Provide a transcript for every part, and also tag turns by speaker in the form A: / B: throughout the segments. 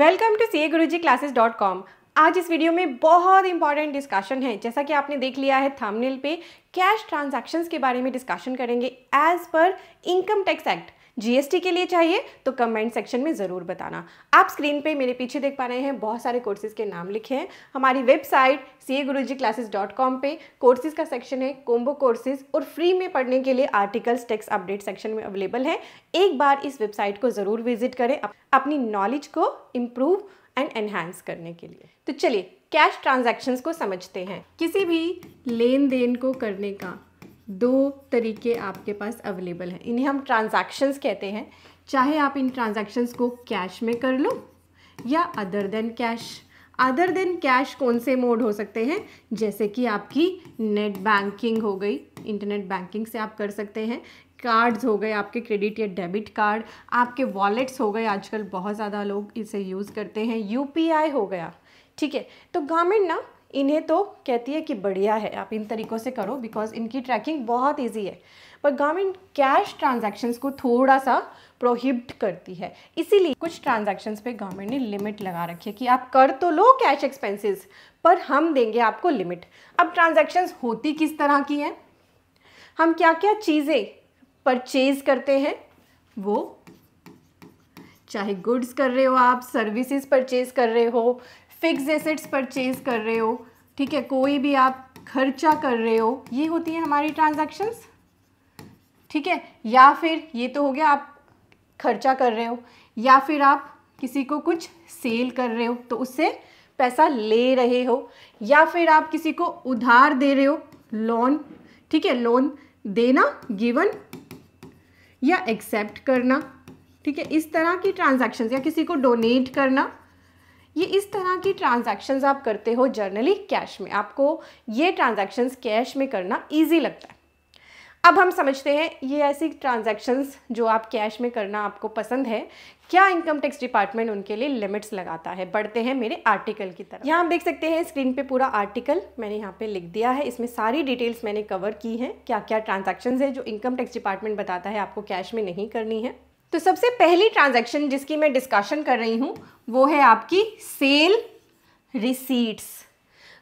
A: welcome to C A Guru ji classes dot com आज इस video में बहुत इंपॉर्टेंट डिस्कशन है जैसा कि आपने देख लिया है थंबनेल पे कैश ट्रांजैक्शंस के बारे में डिस्कशन करेंगे as per income tax act GST के लिए चाहिए तो कमेंट सेक्शन में ज़रूर बताना आप स्क्रीन पे मेरे पीछे देख पा रहे हैं बहुत सारे कोर्सेज के नाम लिखे हैं हमारी website C A Guru ji dot com courses का सेक्शन है कोम्बो कोर्सेज और फ्री में पढ़ने के लिए आर्टिकल्स टेक्स अपडेट सेक्शन में अवेलेबल है एक बार इस वेबसाइट को ज़रूर विजिट करें अपनी नॉलेज को इम्प्रूव एंड एनहांस करने के लिए तो चलिए कैश ट्रांजेक्शन को समझते हैं किसी भी लेन देन को करने का दो तरीके आपके पास अवेलेबल हैं इन्हें हम ट्रांजैक्शंस कहते हैं चाहे आप इन ट्रांजैक्शंस को कैश में कर लो या other than cash other than cash कौन से मोड हो सकते हैं जैसे कि आपकी नेट बैंकिंग हो गई इंटरनेट बैंकिंग से आप कर सकते हैं कार्ड्स हो गए आपके क्रेडिट या डेबिट कार्ड आपके वॉलेट्स हो गए आजकल बहुत ज़्यादा लोग इसे यूज़ करते हैं यू हो गया ठीक है तो गवर्नमेंट ना इन्हें तो कहती है कि बढ़िया है आप इन तरीक़ों से करो बिकॉज इनकी ट्रैकिंग बहुत ईजी है पर गवर्नमेंट कैश ट्रांजेक्शन को थोड़ा सा प्रोहिबिट करती है इसीलिए कुछ ट्रांजेक्शन पे गवर्नमेंट ने लिमिट लगा रखी है कि आप कर तो लो कैश एक्सपेंसेस पर हम देंगे आपको लिमिट अब ट्रांजेक्शन होती किस तरह की हैं हम क्या क्या चीज़ें परचेज करते हैं वो चाहे गुड्स कर रहे हो आप सर्विसेज परचेज कर रहे हो फिक्स एसेट्स परचेज कर रहे हो ठीक है कोई भी आप खर्चा कर रहे हो ये होती है हमारी ट्रांजैक्शंस ठीक है या फिर ये तो हो गया आप खर्चा कर रहे हो या फिर आप किसी को कुछ सेल कर रहे हो तो उससे पैसा ले रहे हो या फिर आप किसी को उधार दे रहे हो लोन ठीक है लोन देना गिवन या एक्सेप्ट करना ठीक है इस तरह की ट्रांजैक्शंस या किसी को डोनेट करना ये इस तरह की ट्रांजैक्शंस आप करते हो जर्नली कैश में आपको ये ट्रांजैक्शंस कैश में करना इजी लगता है अब हम समझते हैं ये ऐसी ट्रांजैक्शंस जो आप कैश में करना आपको पसंद है क्या इनकम टैक्स डिपार्टमेंट उनके लिए लिमिट्स लगाता है बढ़ते हैं मेरे आर्टिकल की तरफ यहाँ आप देख सकते हैं स्क्रीन पे पूरा आर्टिकल मैंने यहाँ पे लिख दिया है इसमें सारी डिटेल्स मैंने कवर की हैं क्या क्या ट्रांजेक्शन्स है जो इनकम टैक्स डिपार्टमेंट बताता है आपको कैश में नहीं करनी है तो सबसे पहली ट्रांजैक्शन जिसकी मैं डिस्कशन कर रही हूँ वो है आपकी सेल रिसीट्स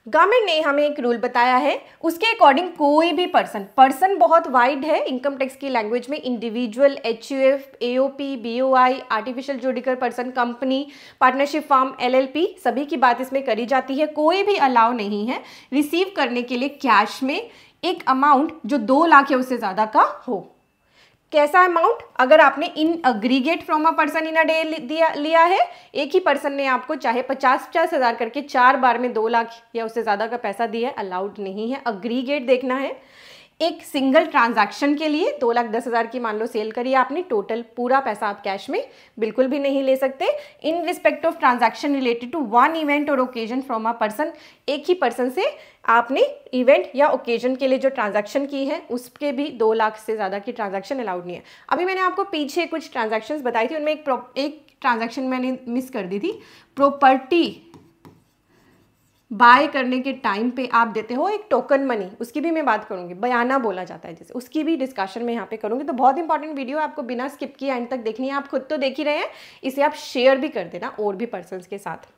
A: गवर्नमेंट ने हमें एक रूल बताया है उसके अकॉर्डिंग कोई भी पर्सन पर्सन बहुत वाइड है इनकम टैक्स की लैंग्वेज में individual H U F A O P B O I artificial judicial person company partnership firm L L P सभी की बात इसमें करी जाती है कोई भी अलाउ नहीं है रिसीव करने के लिए कैश में एक अमाउंट जो दो लाख या उससे ज़्यादा का हो कैसा अमाउंट अगर आपने in aggregate from a person in a day दिया लिया है एक ही पर्सन ने आपको चाहे पचास पचास हज़ार करके चार बार में दो लाख या उससे ज़्यादा का पैसा दिया है अलाउड नहीं है अग्रीगेट देखना है एक सिंगल ट्रांजैक्शन के लिए दो लाख दस हज़ार की मान लो सेल करी आपने टोटल पूरा पैसा आप कैश में बिल्कुल भी नहीं ले सकते in respect of transaction related to one event और ओकेजन फ्रॉम अ पर्सन एक ही पर्सन से आपने इवेंट या ओकेजन के लिए जो ट्रांजैक्शन की है उसके भी दो लाख से ज़्यादा की ट्रांजैक्शन अलाउड नहीं है अभी मैंने आपको पीछे कुछ ट्रांजैक्शंस बताई थी उनमें एक एक ट्रांजैक्शन मैंने मिस कर दी थी प्रॉपर्टी बाय करने के टाइम पे आप देते हो एक टोकन मनी उसकी भी मैं बात करूंगी बयाना बोला जाता है जैसे उसकी भी डिस्कशन मैं यहाँ पे करूँगी तो बहुत इंपॉर्टेंट वीडियो आपको बिना स्किप किए एंड तक देखनी है आप खुद तो देख ही रहे हैं इसे आप शेयर भी कर देना और भी पर्सन के साथ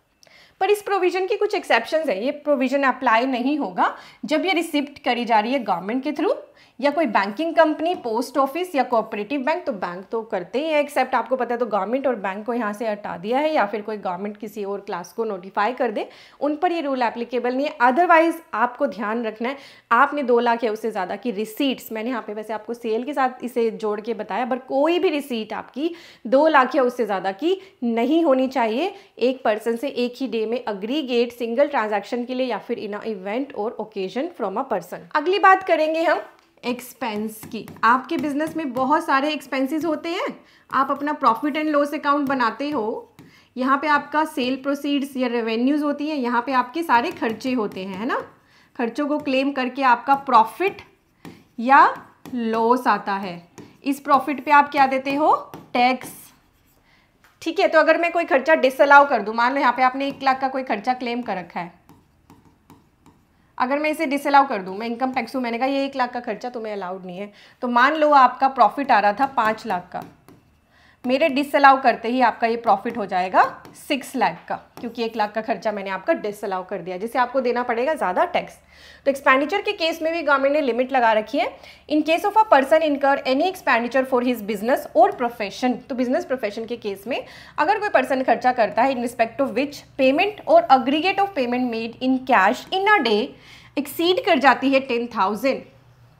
A: पर इस प्रोविज़न की कुछ एक्सेप्शन है ये प्रोविज़न अप्लाई नहीं होगा जब ये रिसिप्ट करी जा रही है गवर्नमेंट के थ्रू या कोई बैंकिंग कंपनी पोस्ट ऑफिस या कोऑपरेटिव बैंक तो बैंक तो करते ही है एक्सेप्ट आपको पता है तो गवर्नमेंट और बैंक को यहाँ से हटा दिया है या फिर कोई गवर्नमेंट किसी और क्लास को नोटिफाई कर दे उन पर ये रूल एप्लीकेबल नहीं है अदरवाइज आपको ध्यान रखना है आपने दो लाख या उससे ज़्यादा की रिसीट्स मैंने यहाँ पे वैसे आपको सेल के साथ इसे जोड़ के बताया पर कोई भी रिसीट आपकी दो लाख या उससे ज़्यादा की नहीं होनी चाहिए एक पर्सन से एक ही डे में अग्रीगेट सिंगल ट्रांजेक्शन के लिए या फिर इन अ इवेंट और ओकेजन फ्रॉम अ पर्सन अगली बात करेंगे हम एक्सपेंस की आपके बिजनेस में बहुत सारे एक्सपेंसेस होते हैं आप अपना प्रॉफिट एंड लॉस अकाउंट बनाते हो यहाँ पे आपका सेल प्रोसीड्स या रेवेन्यूज़ होती हैं यहाँ पे आपके सारे खर्चे होते हैं है ना खर्चों को क्लेम करके आपका प्रॉफिट या लॉस आता है इस प्रॉफिट पे आप क्या देते हो टैक्स ठीक है तो अगर मैं कोई खर्चा डिसअलाउ कर दूँ मान लो यहाँ पे आपने एक लाख का कोई खर्चा क्लेम कर रखा है अगर मैं इसे डिसअलाउ कर दूँ मैं इनकम टैक्स हूँ मैंने कहा ये एक लाख का खर्चा तुम्हें अलाउड नहीं है तो मान लो आपका प्रॉफिट आ रहा था पाँच लाख का मेरे डिसअलाउ करते ही आपका ये प्रॉफिट हो जाएगा सिक्स लाख का क्योंकि एक लाख का खर्चा मैंने आपका डिसअलाउ कर दिया जिसे आपको देना पड़ेगा ज़्यादा टैक्स तो एक्सपेंडिचर के केस में भी गवर्नमेंट ने लिमिट लगा रखी है in case of a person incur any expenditure for his business और प्रोफेशन तो बिजनेस प्रोफेशन के केस में अगर कोई पर्सन खर्चा करता है in respect of which payment और aggregate of payment made in cash in a day exceed कर जाती है टेन थाउजेंड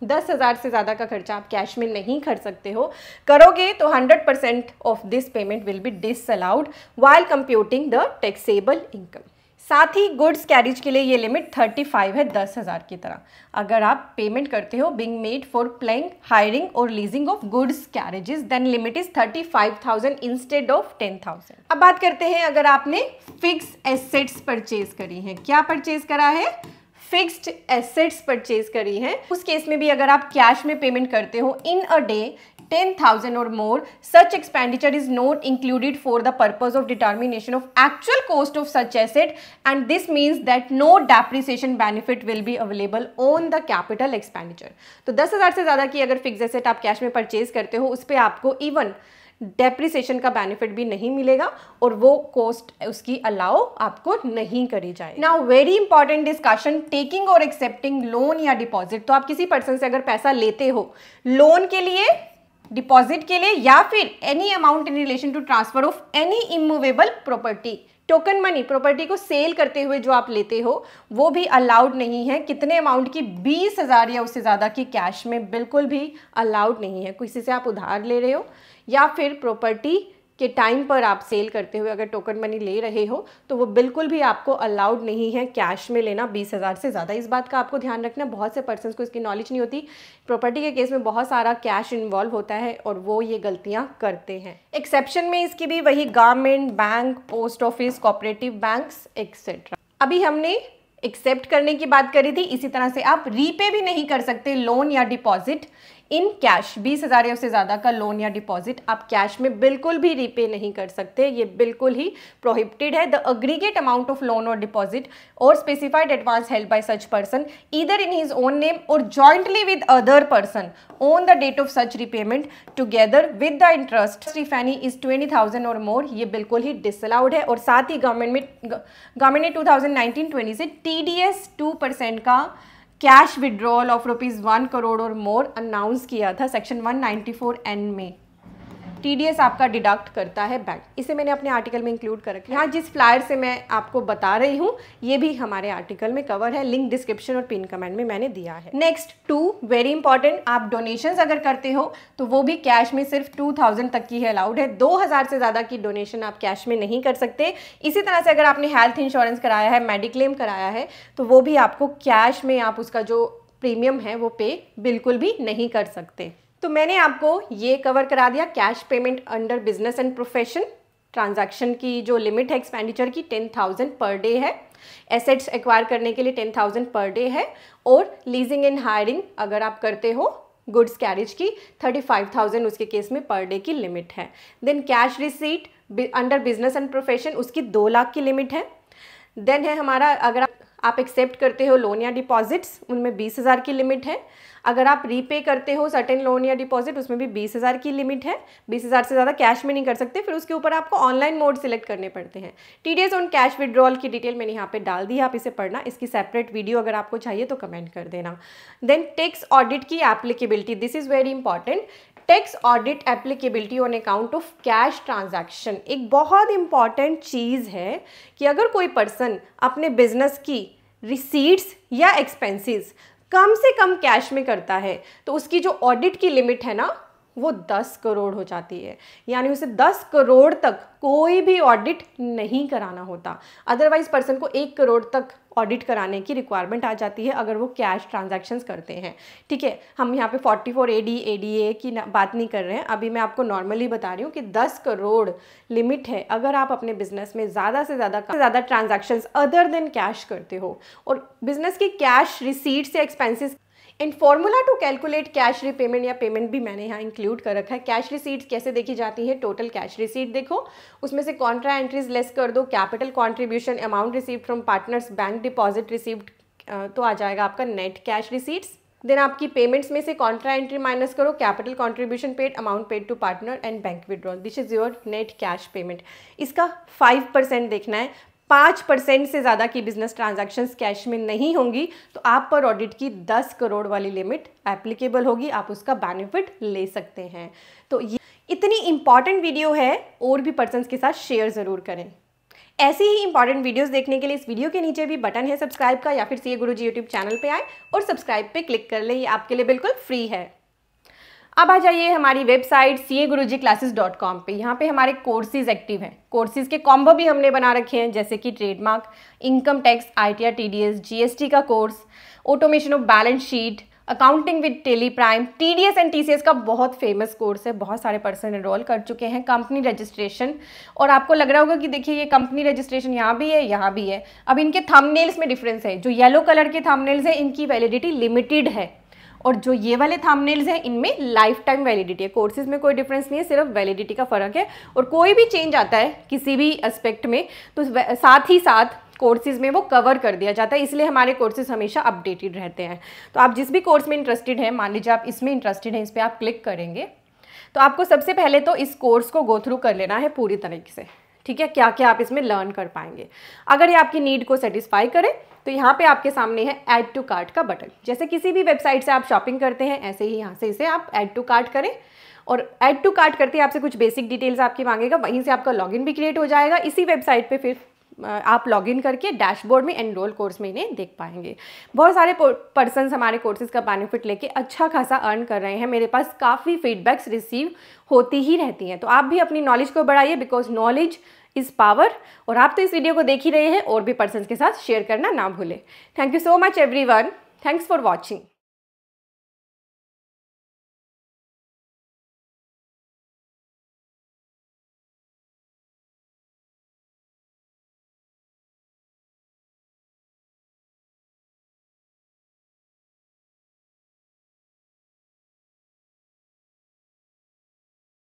A: दस हज़ार से ज़्यादा का खर्चा आप कैश में नहीं कर सकते हो करोगे तो hundred percent of this payment will be disallowed while computing the taxable income साथ ही गुड्स कैरिज के लिए ये लिमिट 35 है दस हज़ार की तरह अगर आप पेमेंट करते हो being made for plying hiring और leasing of goods carriages then limit is 35,000 instead of 10,000 अब बात करते हैं अगर आपने फिक्स एसेट्स परचेज करी हैं क्या परचेज करा है फिक्स्ड एसेट्स परचेज करी हैं उस केस में भी अगर आप कैश में पेमेंट करते हो in a day ten thousand और more such expenditure is not included for the purpose of determination of actual cost of such asset and this means that no depreciation benefit will be available on the capital expenditure तो दस हज़ार से ज़्यादा की अगर fix asset आप cash में purchase करते हो उस पर आपको इवन डेप्रिसिएशन का बेनिफिट भी नहीं मिलेगा और वो कॉस्ट उसकी अलाउ आपको नहीं करी जाए ना वेरी इंपॉर्टेंट डिस्कशन टेकिंग और एक्सेप्टिंग लोन या डिपॉजिट तो आप किसी पर्सन से अगर पैसा लेते हो लोन के लिए डिपॉजिट के लिए या फिर any amount in relation to transfer of any immovable property token money property को सेल करते हुए जो आप लेते हो वो भी अलाउड नहीं है कितने अमाउंट की बीस हज़ार या उससे ज़्यादा की कैश में बिल्कुल भी अलाउड नहीं है किसी से आप उधार ले रहे हो या फिर प्रॉपर्टी के टाइम पर आप सेल करते हुए अगर टोकन मनी ले रहे हो तो वो बिल्कुल भी आपको अलाउड नहीं है कैश में लेना बीस हज़ार से ज़्यादा इस बात का आपको ध्यान रखना बहुत से पर्सन को इसकी नॉलेज नहीं होती प्रॉपर्टी के केस में बहुत सारा कैश इन्वॉल्व होता है और वो ये गलतियाँ करते हैं एक्सेप्शन में इसकी भी वही government bank post office cooperative bank etcetera अभी हमने एक्सेप्ट करने की बात करी थी इसी तरह से आप रीपे भी नहीं कर सकते लोन या डिपॉजिट इन कैश बीस हज़ार या उससे ज़्यादा का लोन या डिपॉजिट आप कैश में बिल्कुल भी रीपे नहीं कर सकते ये बिल्कुल ही प्रोहिबिटेड है the aggregate amount of loan और डिपॉजिट और specified advance held by such person either in his own name और jointly with other person on the date of such repayment together with the interest if any is twenty thousand और more ये बिल्कुल ही disallowed है और साथ ही government में गवर्नमेंट ने टू थाउजेंड नाइनटीन ट्वेंटी से T D S two percent का cash withdrawal of rupees one crore और मोर अनाउंस किया था सेक्शन 194 एन में टीडीएस आपका डिडक्ट करता है बैंक इसे मैंने अपने आर्टिकल में इंक्लूड कर रखा है यहाँ जिस फ्लायर से मैं आपको बता रही हूँ ये भी हमारे आर्टिकल में कवर है लिंक डिस्क्रिप्शन और पिन कमेंट में मैंने दिया है नेक्स्ट टू वेरी इंपॉर्टेंट आप डोनेशन अगर करते हो तो वो भी कैश में सिर्फ टू थाउजेंड तक की ही अलाउड है दो हज़ार से ज़्यादा की डोनेशन आप कैश में नहीं कर सकते इसी तरह से अगर आपने हेल्थ इंश्योरेंस कराया है मेडिक्लेम कराया है तो वो भी आपको कैश में आप उसका जो प्रीमियम है वो पे बिल्कुल भी नहीं कर सकते तो मैंने आपको ये कवर करा दिया cash payment under business and profession transaction की जो लिमिट है एक्सपेंडिचर की टेन थाउजेंड पर डे है एसेट्स एक्वायर करने के लिए टेन थाउजेंड पर डे है और लीजिंग एंड हायरिंग अगर आप करते हो गुड्स कैरेज की थर्टी फाइव थाउजेंड उसके केस में पर डे की लिमिट है then cash receipt under business and profession उसकी दो लाख की लिमिट है देन है हमारा अगर आप एक्सेप्ट करते हो लोन या डिपॉजिट्स उनमें बीस हज़ार की लिमिट है अगर आप रीपे करते हो सर्टेन लोन या डिपॉजिट उसमें भी बीस हज़ार की लिमिट है बीस हज़ार से ज़्यादा कैश में नहीं कर सकते फिर उसके ऊपर आपको ऑनलाइन मोड सिलेक्ट करने पड़ते हैं T D S on cash withdrawal की डिटेल मैंने यहाँ पे डाल दी है आप इसे पढ़ना इसकी सेपरेट वीडियो अगर आपको चाहिए तो कमेंट कर देना देन टैक्स ऑडिट की applicability this is very important tax audit applicability on account of cash transaction एक बहुत इंपॉर्टेंट चीज़ है कि अगर कोई पर्सन अपने बिजनेस की रिसीट्स या एक्सपेंसेस कम से कम कैश में करता है तो उसकी जो ऑडिट की लिमिट है ना वो दस करोड़ हो जाती है यानी उसे दस करोड़ तक कोई भी ऑडिट नहीं कराना होता अदरवाइज पर्सन को एक करोड़ तक ऑडिट कराने की रिक्वायरमेंट आ जाती है अगर वो कैश ट्रांजैक्शंस करते हैं ठीक है हम यहाँ पे 44 four A D A D A की बात नहीं कर रहे हैं अभी मैं आपको नॉर्मली बता रही हूँ कि 10 करोड़ लिमिट है अगर आप अपने बिजनेस में ज़्यादा से ज़्यादा ज़्यादा ट्रांजैक्शंस अदर देन कैश करते हो और बिजनेस की कैश रिसीट्स या expenses and formula to calculate cash repayment या पेमेंट भी मैंने यहाँ इंक्लूड कर रखा है कैश रिसीट्स कैसे देखी जाती है टोटल कैश रिसीट देखो उसमें से कॉन्ट्रा एंट्रीज लेस कर दो capital contribution amount receive from partners bank deposit received तो आ जाएगा आपका नेट कैश रिसीट्स देन आपकी पेमेंट्स में से कॉन्ट्रा एंट्री माइनस करो capital contribution paid amount paid to partner and bank withdrawal this is your net cash payment इसका five percent देखना है पाँच परसेंट से ज़्यादा की बिजनेस ट्रांजैक्शंस कैश में नहीं होंगी तो आप पर ऑडिट की दस करोड़ वाली लिमिट एप्लीकेबल होगी आप उसका बेनिफिट ले सकते हैं तो ये इतनी इंपॉर्टेंट वीडियो है और भी पर्सन के साथ शेयर ज़रूर करें ऐसी ही इंपॉर्टेंट वीडियोस देखने के लिए इस वीडियो के नीचे भी बटन है सब्सक्राइब का या फिर सीए गुरुजी यूट्यूब चैनल पे आए और सब्सक्राइब पे क्लिक कर ले ये आपके लिए बिल्कुल फ्री है अब आ जाइए हमारी website C A Guru ji classes dot com पर यहाँ पर हमारे कोर्सेज एक्टिव हैं कोर्सेज के कॉम्बो भी हमने बना रखे हैं जैसे कि trademark income tax I T R T D S G S T का course automation of balance sheet accounting with Tally Prime T D S and T C S का बहुत फेमस कोर्स है बहुत सारे पर्सन इनरोल कर चुके हैं company registration और आपको लग रहा होगा कि देखिए ये कंपनी रजिस्ट्रेशन यहाँ भी है यहाँ भी है अब इनके थंबनेल्स में डिफरेंस है जो येलो कलर के थंबनेल्स हैं इनकी वैलिडिटी लिमिटेड है और जो ये वाले थामनेल्स हैं इनमें लाइफ टाइम वैलिडिटी है कोर्सेज में कोई डिफरेंस नहीं है सिर्फ वैलिडिटी का फ़र्क है और कोई भी चेंज आता है किसी भी एस्पेक्ट में तो साथ ही साथ कोर्सेज में वो कवर कर दिया जाता है इसलिए हमारे कोर्सेज हमेशा अपडेटेड रहते हैं तो आप जिस भी कोर्स में इंटरेस्टेड हैं मान लीजिए आप इसमें इंटरेस्टेड हैं इस पर आप क्लिक करेंगे तो आपको सबसे पहले तो इस कोर्स को गो थ्रू कर लेना है पूरी तरीके से ठीक है क्या क्या आप इसमें लर्न कर पाएंगे अगर ये आपकी नीड को सेटिस्फाई करें तो यहाँ पे आपके सामने है ऐड टू कार्ट का बटन जैसे किसी भी वेबसाइट से आप शॉपिंग करते हैं ऐसे ही यहाँ से इसे आप ऐड टू कार्ट करें और ऐड टू कार्ट करते ही आपसे कुछ बेसिक डिटेल्स आपकी मांगेगा वहीं से आपका लॉगिन भी क्रिएट हो जाएगा इसी वेबसाइट पे फिर आप लॉगिन करके डैशबोर्ड में एनरोल कोर्स में इन्हें देख पाएंगे बहुत सारे पर्सन हमारे कोर्सेज़ का बेनिफिट लेके अच्छा खासा अर्न कर रहे हैं मेरे पास काफ़ी फीडबैक्स रिसीव होती ही रहती हैं तो आप भी अपनी नॉलेज को बढ़ाइए बिकॉज नॉलेज इज़ पावर और आप तो इस वीडियो को देख ही रहे हैं और भी पर्सन के साथ शेयर करना ना भूलें thank you so much everyone thanks for watching